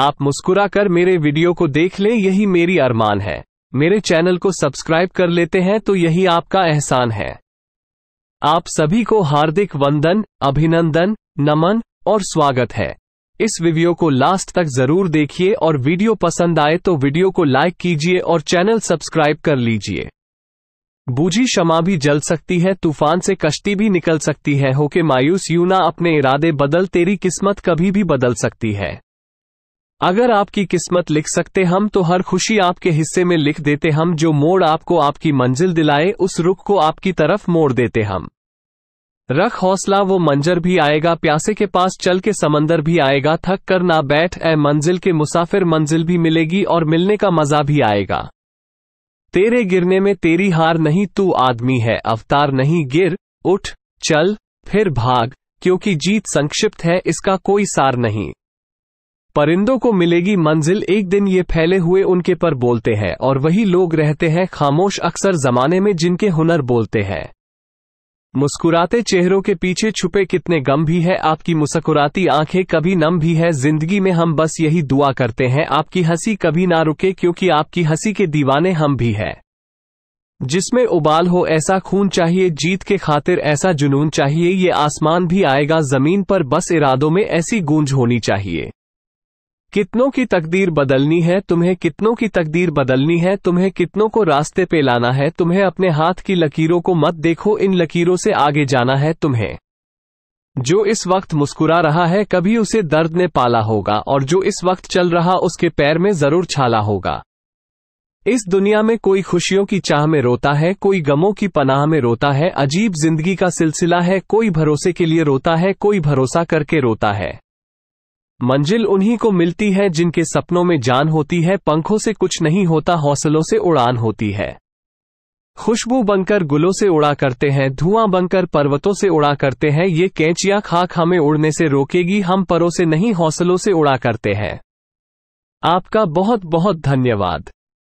आप मुस्कुरा कर मेरे वीडियो को देख लें यही मेरी अरमान है मेरे चैनल को सब्सक्राइब कर लेते हैं तो यही आपका एहसान है आप सभी को हार्दिक वंदन अभिनंदन नमन और स्वागत है इस वीडियो को लास्ट तक जरूर देखिए और वीडियो पसंद आए तो वीडियो को लाइक कीजिए और चैनल सब्सक्राइब कर लीजिए बूझी क्षमा भी जल सकती है तूफान से कश्ती भी निकल सकती है होके मायूस यूना अपने इरादे बदल तेरी किस्मत कभी भी बदल सकती है अगर आपकी किस्मत लिख सकते हम तो हर खुशी आपके हिस्से में लिख देते हम जो मोड़ आपको आपकी मंजिल दिलाए उस रुख को आपकी तरफ मोड़ देते हम रख हौसला वो मंजर भी आएगा प्यासे के पास चल के समंदर भी आएगा थक कर ना बैठ ए मंजिल के मुसाफिर मंजिल भी मिलेगी और मिलने का मजा भी आएगा तेरे गिरने में तेरी हार नहीं तू आदमी है अवतार नहीं गिर उठ चल फिर भाग क्योंकि जीत संक्षिप्त है इसका कोई सार नहीं परिंदों को मिलेगी मंजिल एक दिन ये फैले हुए उनके पर बोलते हैं और वही लोग रहते हैं खामोश अक्सर जमाने में जिनके हुनर बोलते हैं मुस्कुराते चेहरों के पीछे छुपे कितने गम भी है आपकी मुस्कुराती आंखें कभी नम भी है जिंदगी में हम बस यही दुआ करते हैं आपकी हंसी कभी ना रुके क्योंकि आपकी हंसी के दीवाने हम भी हैं जिसमें उबाल हो ऐसा खून चाहिए जीत के खातिर ऐसा जुनून चाहिए ये आसमान भी आएगा जमीन पर बस इरादों में ऐसी गूंज होनी चाहिए कितनों की तकदीर बदलनी है तुम्हें कितनों की तकदीर बदलनी है तुम्हें कितनों को रास्ते पे लाना है तुम्हें अपने हाथ की लकीरों को मत देखो इन लकीरों से आगे जाना है तुम्हें जो इस वक्त मुस्कुरा रहा है कभी उसे दर्द ने पाला होगा और जो इस वक्त चल रहा उसके पैर में जरूर छाला होगा इस दुनिया में कोई खुशियों की चाह में रोता है कोई गमों की पनाह में रोता है अजीब जिंदगी का सिलसिला है कोई भरोसे के लिए रोता है कोई भरोसा करके रोता है मंजिल उन्हीं को मिलती है जिनके सपनों में जान होती है पंखों से कुछ नहीं होता हौसलों से उड़ान होती है खुशबू बनकर गुलों से उड़ा करते हैं धुआं बनकर पर्वतों से उड़ा करते हैं ये कैंचियां खाक हमें उड़ने से रोकेगी हम परों से नहीं हौसलों से उड़ा करते हैं आपका बहुत बहुत धन्यवाद